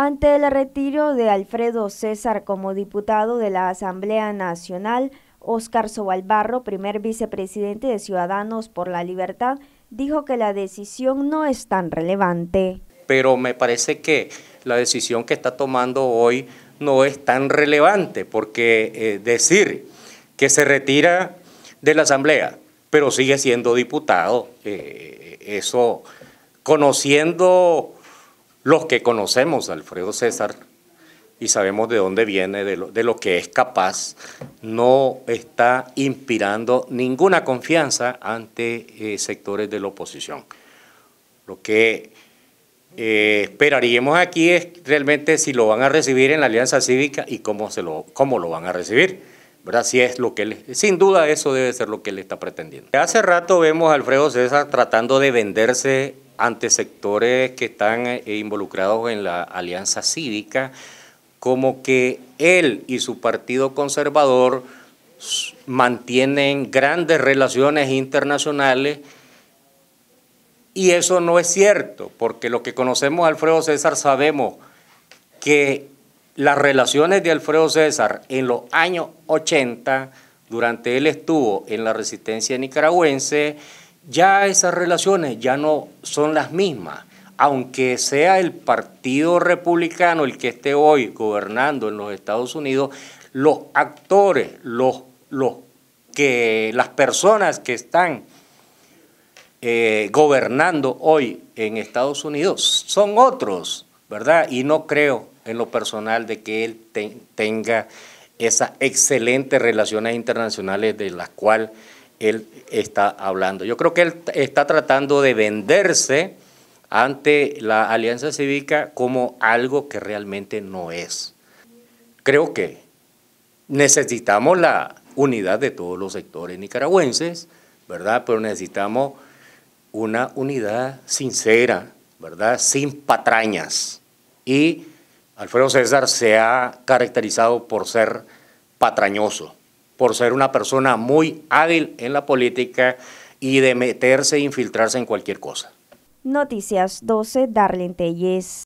Ante el retiro de Alfredo César como diputado de la Asamblea Nacional, Óscar Sobalbarro, primer vicepresidente de Ciudadanos por la Libertad, dijo que la decisión no es tan relevante. Pero me parece que la decisión que está tomando hoy no es tan relevante, porque eh, decir que se retira de la Asamblea, pero sigue siendo diputado, eh, eso conociendo los que conocemos a Alfredo César y sabemos de dónde viene, de lo, que es capaz, no está inspirando ninguna confianza ante eh, sectores de la oposición. Lo que eh, esperaríamos aquí es realmente si lo van a recibir en la Alianza Cívica y cómo, se lo, lo van a recibir. ¿verdad? Si es lo que sin duda eso debe ser lo que él está pretendiendo. Hace rato vemos a Alfredo César tratando de venderse ante sectores que están eh, involucrados en la alianza cívica, como que él y su partido conservador mantienen grandes relaciones internacionales y eso no es cierto, porque lo que conocemos a Alfredo César sabemos que las relaciones de Alfredo César en los años 80, durante él estuvo en la resistencia nicaragüense, ya esas relaciones ya no son las mismas. Aunque sea el Partido Republicano el que esté hoy gobernando en los Estados Unidos, los actores, los, que las personas que están eh, gobernando hoy en Estados Unidos son otros, ¿verdad? Y no creo en lo personal de que él tenga esas excelentes relaciones internacionales de las cuales él está hablando. Yo creo que él está tratando de venderse ante la alianza cívica como algo que realmente no es. Creo que necesitamos la unidad de todos los sectores nicaragüenses, ¿verdad? Pero necesitamos una unidad sincera, ¿verdad? Sin patrañas. Y Alfredo César se ha caracterizado por ser patrañoso por ser una persona muy hábil en la política y de meterse e infiltrarse en cualquier cosa. Noticias 12, Darlene Telles.